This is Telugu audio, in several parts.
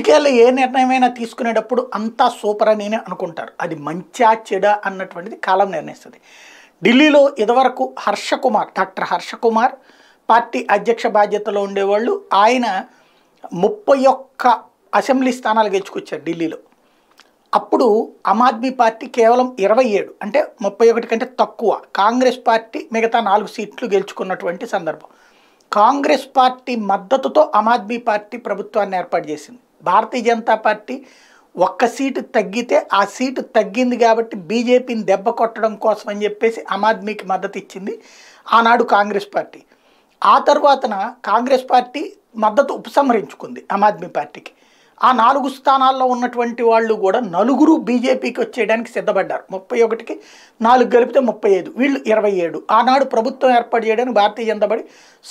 రాజకీయాల్లో ఏ నిర్ణయమైనా తీసుకునేటప్పుడు అంతా సూపర్ అని అనుకుంటారు అది మంచా చెడ అన్నటువంటిది కాలం నిర్ణయిస్తుంది ఢిల్లీలో ఇదివరకు హర్షకుమార్ డాక్టర్ హర్షకుమార్ పార్టీ అధ్యక్ష బాధ్యతలో ఉండేవాళ్ళు ఆయన ముప్పై ఒక్క అసెంబ్లీ స్థానాలు గెలుచుకొచ్చారు ఢిల్లీలో అప్పుడు ఆమ్ ఆద్మీ పార్టీ కేవలం ఇరవై ఏడు అంటే ముప్పై ఒకటి కంటే తక్కువ కాంగ్రెస్ పార్టీ మిగతా నాలుగు సీట్లు గెలుచుకున్నటువంటి సందర్భం కాంగ్రెస్ పార్టీ మద్దతుతో ఆమ్ ఆద్మీ పార్టీ ప్రభుత్వాన్ని ఏర్పాటు చేసింది భారతీయ జనతా పార్టీ ఒక్క సీటు తగ్గితే ఆ సీటు తగ్గింది కాబట్టి బీజేపీని దెబ్బ కొట్టడం కోసం అని చెప్పేసి ఆమ్ ఆద్మీకి మద్దతు ఇచ్చింది ఆనాడు కాంగ్రెస్ పార్టీ ఆ తర్వాతన కాంగ్రెస్ పార్టీ మద్దతు ఉపసంహరించుకుంది ఆమ్ ఆద్మీ పార్టీకి ఆ నాలుగు స్థానాల్లో ఉన్నటువంటి వాళ్ళు కూడా నలుగురు బీజేపీకి వచ్చేయడానికి సిద్ధపడ్డారు ముప్పై ఒకటికి నాలుగు కలిపితే ముప్పై ఐదు వీళ్ళు ఇరవై ఏడు ఆనాడు ప్రభుత్వం ఏర్పాటు చేయడానికి భారతీయ జనతా పార్టీ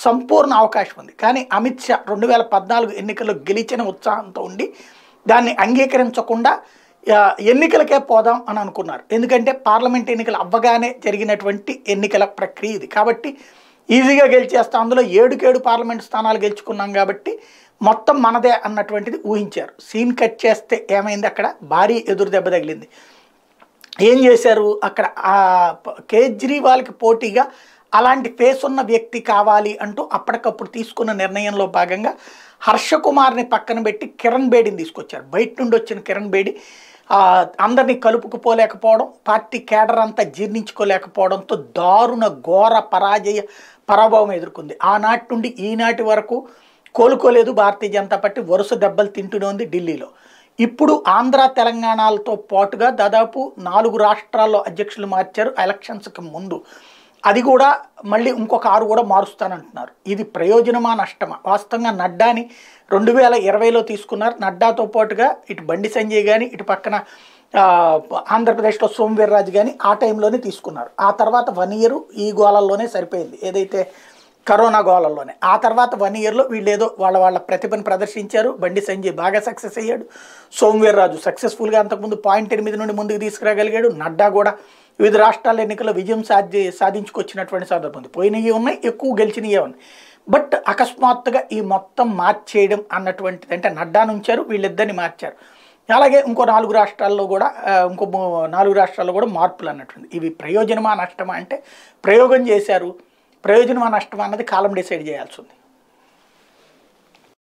సంపూర్ణ అవకాశం ఉంది కానీ అమిత్ షా రెండు వేల పద్నాలుగు ఎన్నికల్లో గెలిచిన ఉత్సాహంతో ఉండి దాన్ని అంగీకరించకుండా ఎన్నికలకే పోదాం అని అనుకున్నారు ఎందుకంటే పార్లమెంట్ ఎన్నికలు అవ్వగానే జరిగినటువంటి ఎన్నికల ప్రక్రియ ఇది కాబట్టి ఈజీగా గెలిచేస్తాం అందులో ఏడుకేడు పార్లమెంట్ స్థానాలు గెలుచుకున్నాం కాబట్టి మొత్తం మనదే అన్నటువంటిది ఊహించారు సీన్ కట్ చేస్తే ఏమైంది అక్కడ భారీ ఎదురు దెబ్బ తగిలింది ఏం చేశారు అక్కడ కేజ్రీవాల్కి పోటీగా అలాంటి ఫేస్ ఉన్న వ్యక్తి కావాలి అంటూ అప్పటికప్పుడు తీసుకున్న నిర్ణయంలో భాగంగా హర్షకుమార్ని పక్కన పెట్టి కిరణ్ బేడిని తీసుకొచ్చారు బయట నుండి వచ్చిన కిరణ్ బేడి అందరినీ కలుపుకుపోలేకపోవడం పార్టీ కేడర్ అంతా జీర్ణించుకోలేకపోవడంతో దారుణ ఘోర పరాజయ పరాభవం ఎదుర్కొంది ఆనాటి నుండి ఈనాటి వరకు కోలుకోలేదు భారతీయ జనతా పార్టీ వరుస దెబ్బలు తింటూనే ఉంది ఢిల్లీలో ఇప్పుడు ఆంధ్ర తెలంగాణలతో పాటుగా దాదాపు నాలుగు రాష్ట్రాల్లో అధ్యక్షులు మార్చారు ఎలక్షన్స్కి ముందు అది కూడా మళ్ళీ ఇంకొక ఆరు కూడా మారుస్తానంటున్నారు ఇది ప్రయోజనమా నష్టమా వాస్తవంగా నడ్డాని రెండు వేల ఇరవైలో తీసుకున్నారు నడ్డాతో పాటుగా ఇటు బండి సంజయ్ కానీ ఇటు పక్కన ఆంధ్రప్రదేశ్లో సోమవీర్రాజు కానీ ఆ టైంలోనే తీసుకున్నారు ఆ తర్వాత వన్ ఇయర్ ఈ గోళల్లోనే సరిపోయింది ఏదైతే కరోనా గోళల్లోనే ఆ తర్వాత వన్ ఇయర్లో వీళ్ళు ఏదో వాళ్ళ వాళ్ళ ప్రతిభను ప్రదర్శించారు బండి సంజయ్ బాగా సక్సెస్ అయ్యాడు సోమవీర్రాజు సక్సెస్ఫుల్గా అంతకుముందు పాయింట్ ఎనిమిది నుండి ముందుకు తీసుకురాగలిగాడు నడ్డా కూడా వివిధ రాష్ట్రాల ఎన్నికల్లో విజయం సాధి సాధించుకొచ్చినటువంటి సందర్భం ఉంది పోయినవి ఉన్నాయి ఎక్కువ గెలిచినవి ఉన్నాయి బట్ అకస్మాత్తుగా ఈ మొత్తం మార్చేయడం అన్నటువంటిది అంటే నడ్డాను ఉంచారు వీళ్ళిద్దరిని మార్చారు అలాగే ఇంకో నాలుగు రాష్ట్రాల్లో కూడా ఇంకో నాలుగు రాష్ట్రాల్లో కూడా మార్పులు అన్నట్టుంది ఇవి ప్రయోజనమా నష్టమా అంటే ప్రయోగం చేశారు ప్రయోజనమా నష్టమా అన్నది కాలం డిసైడ్ చేయాల్సి ఉంది